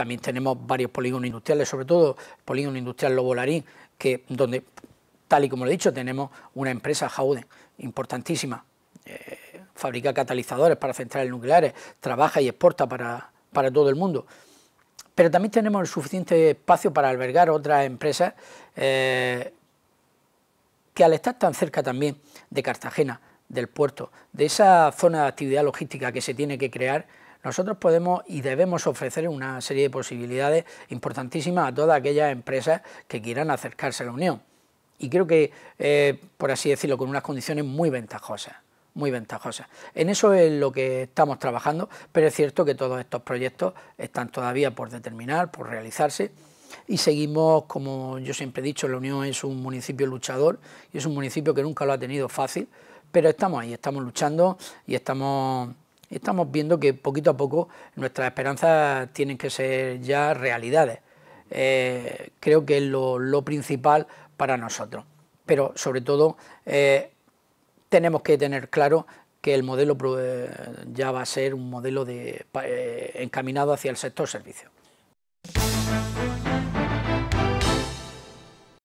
También tenemos varios polígonos industriales, sobre todo el polígono industrial Lobolarín, que, donde, tal y como lo he dicho, tenemos una empresa, Jauden, importantísima. Eh, fabrica catalizadores para centrales nucleares, trabaja y exporta para, todo el mundo pero también tenemos el suficiente espacio para albergar otras empresas eh, que al estar tan cerca también de Cartagena, del puerto, de esa zona de actividad logística que se tiene que crear, nosotros podemos y debemos ofrecer una serie de posibilidades importantísimas a todas aquellas empresas que quieran acercarse a la Unión. Y creo que, eh, por así decirlo, con unas condiciones muy ventajosas muy ventajosas. En eso es lo que estamos trabajando, pero es cierto que todos estos proyectos están todavía por determinar, por realizarse, y seguimos, como yo siempre he dicho, La Unión es un municipio luchador y es un municipio que nunca lo ha tenido fácil, pero estamos ahí, estamos luchando y estamos estamos viendo que poquito a poco nuestras esperanzas tienen que ser ya realidades. Eh, creo que es lo, principal para nosotros. Pero sobre todo eh, tenemos que tener claro que el modelo eh, ya va a ser un modelo encaminado hacia el sector servicio.